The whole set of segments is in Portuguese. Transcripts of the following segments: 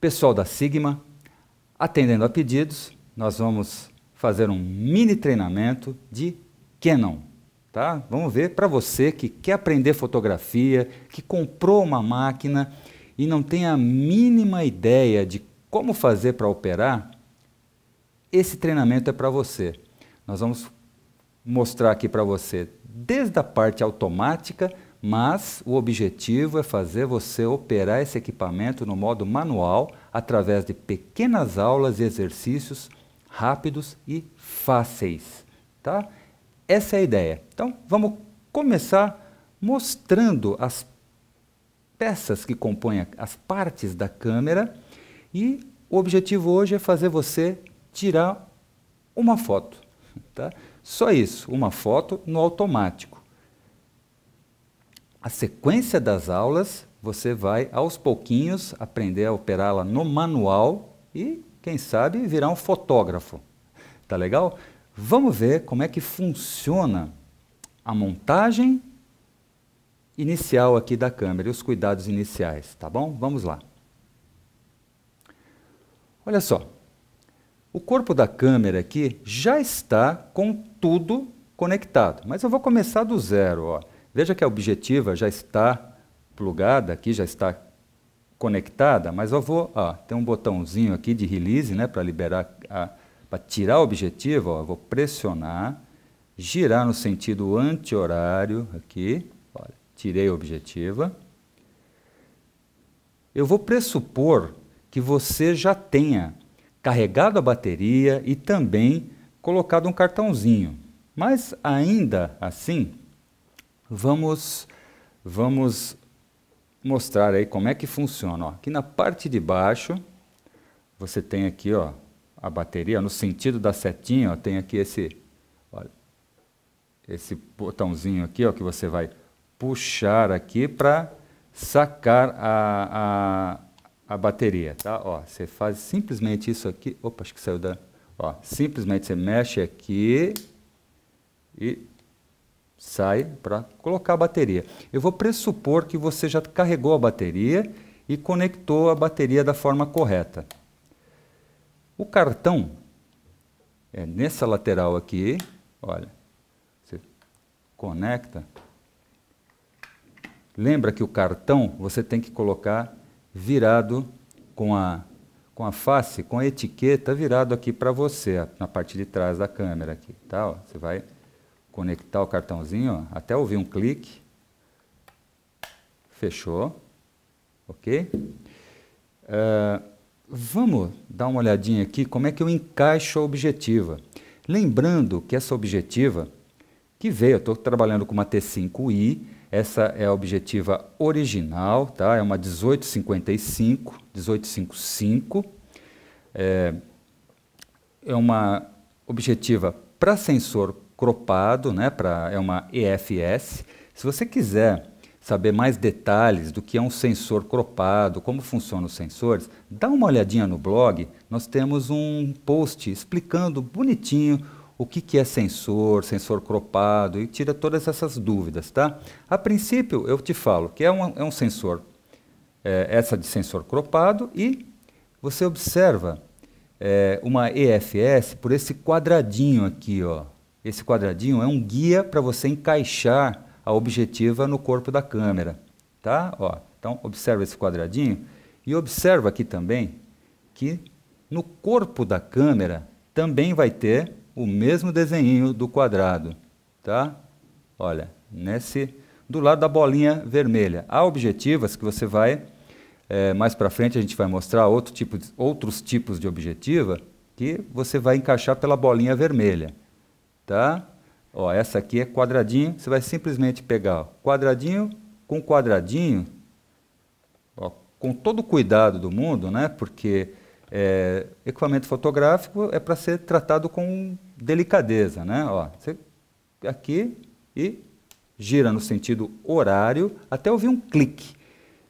pessoal da Sigma, atendendo a pedidos, nós vamos fazer um mini treinamento de Canon. Tá? Vamos ver para você que quer aprender fotografia, que comprou uma máquina e não tem a mínima ideia de como fazer para operar, esse treinamento é para você. Nós vamos mostrar aqui para você desde a parte automática mas o objetivo é fazer você operar esse equipamento no modo manual através de pequenas aulas e exercícios rápidos e fáceis, tá? Essa é a ideia. Então, vamos começar mostrando as peças que compõem as partes da câmera e o objetivo hoje é fazer você tirar uma foto, tá? Só isso, uma foto no automático a sequência das aulas, você vai aos pouquinhos aprender a operá-la no manual e, quem sabe, virar um fotógrafo. Tá legal? Vamos ver como é que funciona a montagem inicial aqui da câmera e os cuidados iniciais, tá bom? Vamos lá. Olha só, o corpo da câmera aqui já está com tudo conectado, mas eu vou começar do zero, ó. Veja que a objetiva já está plugada aqui, já está conectada, mas eu vou, ó, tem um botãozinho aqui de release, né, para liberar, para tirar a objetiva, ó, eu vou pressionar, girar no sentido anti-horário aqui, ó, tirei a objetiva. Eu vou pressupor que você já tenha carregado a bateria e também colocado um cartãozinho. Mas ainda assim, Vamos, vamos mostrar aí como é que funciona. Ó. Aqui na parte de baixo, você tem aqui ó, a bateria, no sentido da setinha, ó, tem aqui esse, olha, esse botãozinho aqui ó, que você vai puxar aqui para sacar a, a, a, bateria. Tá? Ó, você faz simplesmente isso aqui. Opa, acho que saiu da. Ó, simplesmente você mexe aqui e sai para colocar a bateria. Eu vou pressupor que você já carregou a bateria e conectou a bateria da forma correta. O cartão é nessa lateral aqui, olha, você conecta. Lembra que o cartão você tem que colocar virado com a, com a face, com a etiqueta virado aqui para você, na parte de trás da câmera aqui, tá? Ó, você vai conectar o cartãozinho, ó, até ouvir um clique. Fechou. Ok? Uh, vamos dar uma olhadinha aqui como é que eu encaixo a objetiva. Lembrando que essa objetiva, que veio, eu estou trabalhando com uma T5i, essa é a objetiva original, tá? é uma 1855, 1855. É, é uma objetiva para sensor cropado, né, pra, é uma EFS. Se você quiser saber mais detalhes do que é um sensor cropado, como funcionam os sensores, dá uma olhadinha no blog. Nós temos um post explicando bonitinho o que, que é sensor, sensor cropado e tira todas essas dúvidas, tá? A princípio, eu te falo que é um, é um sensor, é, essa de sensor cropado e você observa é, uma EFS por esse quadradinho aqui, ó, esse quadradinho é um guia para você encaixar a objetiva no corpo da câmera. Tá? Ó, então, observa esse quadradinho e observa aqui também que no corpo da câmera também vai ter o mesmo desenho do quadrado. Tá? Olha, nesse do lado da bolinha vermelha. Há objetivas que você vai, é, mais para frente a gente vai mostrar outro tipo de, outros tipos de objetiva que você vai encaixar pela bolinha vermelha. Tá? Ó, essa aqui é quadradinho, você vai simplesmente pegar quadradinho com quadradinho, ó, com todo o cuidado do mundo, né? porque é, equipamento fotográfico é para ser tratado com delicadeza. Né? Ó, você aqui e gira no sentido horário até ouvir um clique.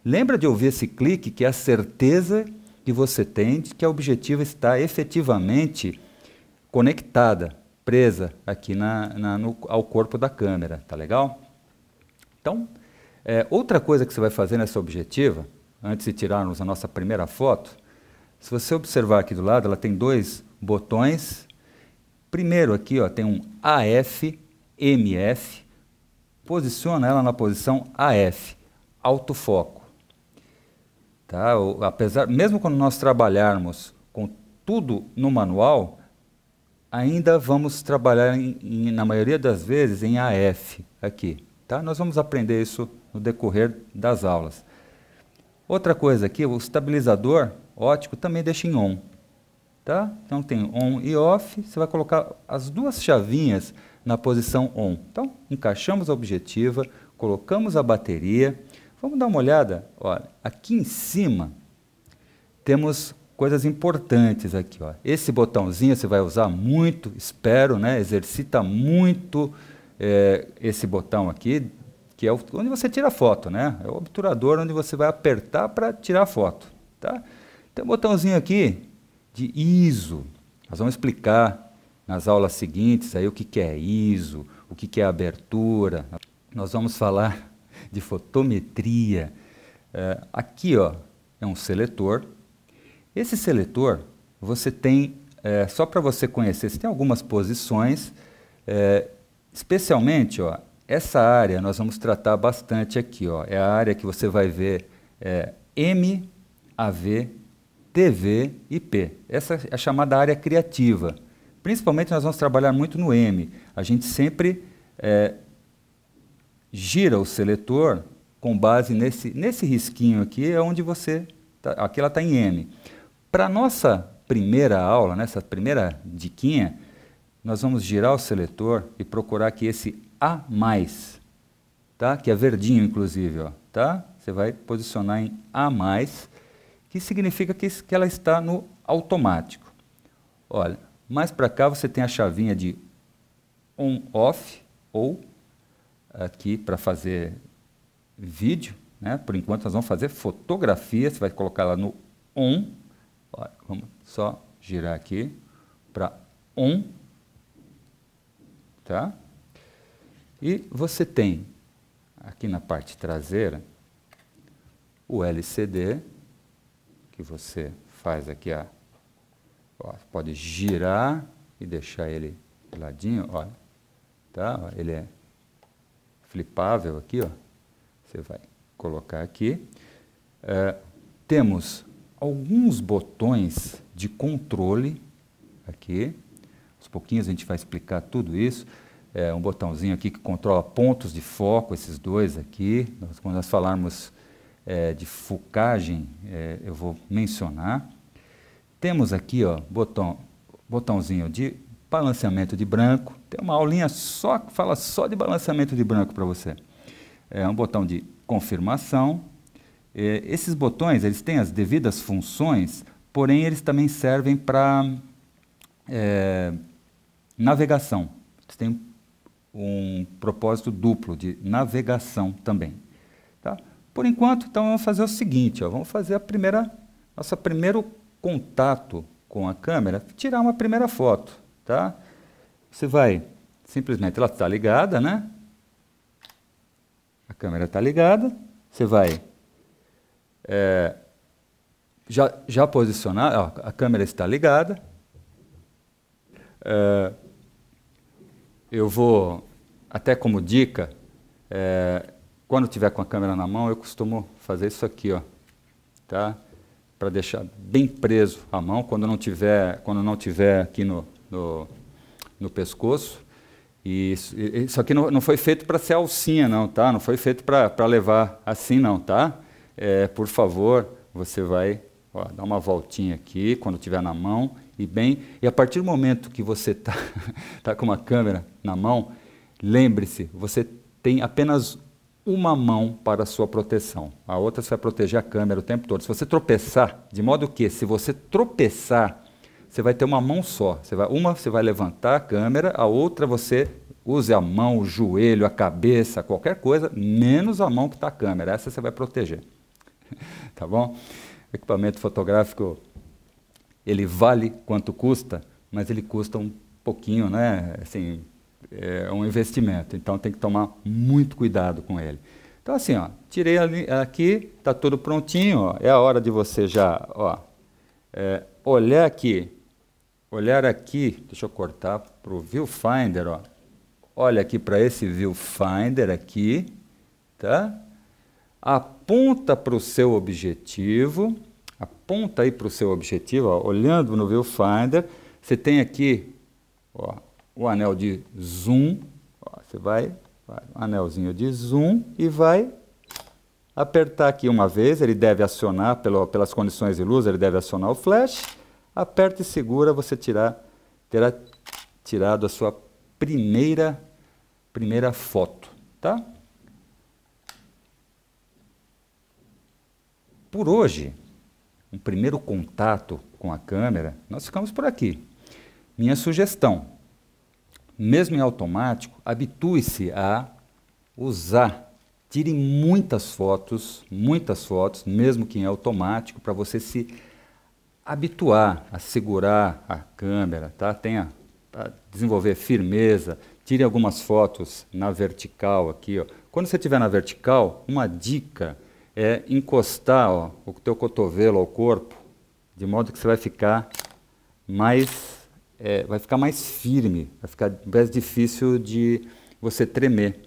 Lembra de ouvir esse clique, que é a certeza que você tem de que a objetiva está efetivamente conectada presa aqui na, na, no, ao corpo da câmera, tá legal? Então, é, outra coisa que você vai fazer nessa objetiva, antes de tirarmos a nossa primeira foto, se você observar aqui do lado, ela tem dois botões. Primeiro aqui ó, tem um AF, MF, posiciona ela na posição AF, autofoco. Tá? O, apesar, mesmo quando nós trabalharmos com tudo no manual, ainda vamos trabalhar, em, em, na maioria das vezes, em AF aqui. Tá? Nós vamos aprender isso no decorrer das aulas. Outra coisa aqui, o estabilizador ótico também deixa em ON. Tá? Então tem ON e OFF, você vai colocar as duas chavinhas na posição ON. Então, encaixamos a objetiva, colocamos a bateria. Vamos dar uma olhada, olha, aqui em cima temos coisas importantes aqui. Ó. Esse botãozinho você vai usar muito, espero, né? Exercita muito é, esse botão aqui, que é onde você tira foto, né? É o obturador onde você vai apertar para tirar foto, tá? Tem um botãozinho aqui de ISO. Nós vamos explicar nas aulas seguintes aí o que, que é ISO, o que, que é abertura. Nós vamos falar de fotometria. É, aqui, ó, é um seletor esse seletor, você tem, é, só para você conhecer, você tem algumas posições, é, especialmente, ó, essa área nós vamos tratar bastante aqui, ó, é a área que você vai ver é, AV, TV e P. Essa é a chamada área criativa. Principalmente nós vamos trabalhar muito no M. A gente sempre é, gira o seletor com base nesse, nesse risquinho aqui, é onde você. Tá, aqui ela está em M. Para nossa primeira aula, nessa né, primeira diquinha, nós vamos girar o seletor e procurar que esse A+, tá? que é verdinho inclusive, ó, tá? você vai posicionar em A+, que significa que, que ela está no automático. Olha, mais para cá você tem a chavinha de on-off ou aqui para fazer vídeo, né? por enquanto nós vamos fazer fotografia, você vai colocar lá no on, Olha, vamos só girar aqui para 1, um, tá? E você tem aqui na parte traseira o LCD, que você faz aqui, a, ó, pode girar e deixar ele de ladinho, olha, tá? ele é flipável aqui, ó. Você vai colocar aqui. É, temos alguns botões de controle aqui. Aos pouquinhos a gente vai explicar tudo isso. É um botãozinho aqui que controla pontos de foco, esses dois aqui. Nós, quando nós falarmos é, de focagem, é, eu vou mencionar. Temos aqui ó, botão, botãozinho de balanceamento de branco. Tem uma aulinha só que fala só de balanceamento de branco para você. É um botão de confirmação, é, esses botões eles têm as devidas funções, porém eles também servem para é, navegação. Eles têm um propósito duplo de navegação também. Tá? Por enquanto, então vamos fazer o seguinte: ó, vamos fazer a primeira nosso primeiro contato com a câmera, tirar uma primeira foto, tá? Você vai simplesmente ela está ligada, né? A câmera está ligada. Você vai é, já, já posicionar, ó, a câmera está ligada. É, eu vou, até como dica, é, quando tiver com a câmera na mão, eu costumo fazer isso aqui, ó, tá? Para deixar bem preso a mão quando não tiver, quando não tiver aqui no, no, no pescoço. E isso, isso aqui não, não foi feito para ser alcinha, não, tá? Não foi feito para levar assim, não, tá? é, por favor, você vai ó, dar uma voltinha aqui quando tiver na mão e bem. E a partir do momento que você está tá com uma câmera na mão, lembre-se, você tem apenas uma mão para a sua proteção. A outra você vai proteger a câmera o tempo todo. Se você tropeçar, de modo que se você tropeçar, você vai ter uma mão só. Você vai, uma você vai levantar a câmera, a outra você use a mão, o joelho, a cabeça, qualquer coisa, menos a mão que está a câmera. Essa você vai proteger. tá bom? equipamento fotográfico ele vale quanto custa, mas ele custa um pouquinho, né? Assim, é um investimento, então tem que tomar muito cuidado com ele. Então assim, ó, tirei aqui, tá tudo prontinho, ó, é a hora de você já, ó, é, olhar aqui, olhar aqui, deixa eu cortar para o viewfinder, ó. Olha aqui para esse viewfinder aqui, tá? aponta para o seu objetivo, aponta aí para o seu objetivo, ó, olhando no viewfinder, você tem aqui ó, o anel de zoom, ó, você vai, vai, um anelzinho de zoom e vai apertar aqui uma vez, ele deve acionar, pelo, pelas condições de luz, ele deve acionar o flash, aperta e segura, você tirar, terá tirado a sua primeira, primeira foto, tá? Por hoje, um primeiro contato com a câmera, nós ficamos por aqui. Minha sugestão, mesmo em automático, habitue-se a usar. Tire muitas fotos, muitas fotos, mesmo que em automático, para você se habituar a segurar a câmera, tá? Tenha desenvolver firmeza. Tire algumas fotos na vertical aqui, ó. Quando você estiver na vertical, uma dica é encostar ó, o teu cotovelo ao corpo, de modo que você vai ficar mais, é, vai ficar mais firme, vai ficar mais difícil de você tremer.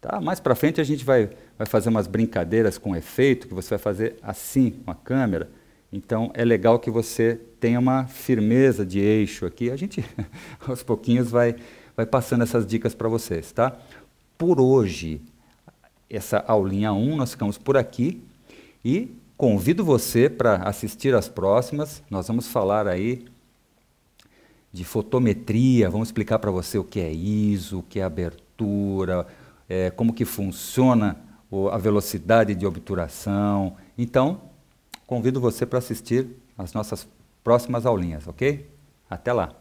Tá? Mais para frente a gente vai, vai fazer umas brincadeiras com efeito, que você vai fazer assim com a câmera, então é legal que você tenha uma firmeza de eixo aqui. A gente aos pouquinhos vai, vai passando essas dicas para vocês, tá? Por hoje essa aulinha 1, nós ficamos por aqui e convido você para assistir às próximas. Nós vamos falar aí de fotometria, vamos explicar para você o que é ISO, o que é abertura, é, como que funciona a velocidade de obturação. Então, convido você para assistir às nossas próximas aulinhas, ok? Até lá!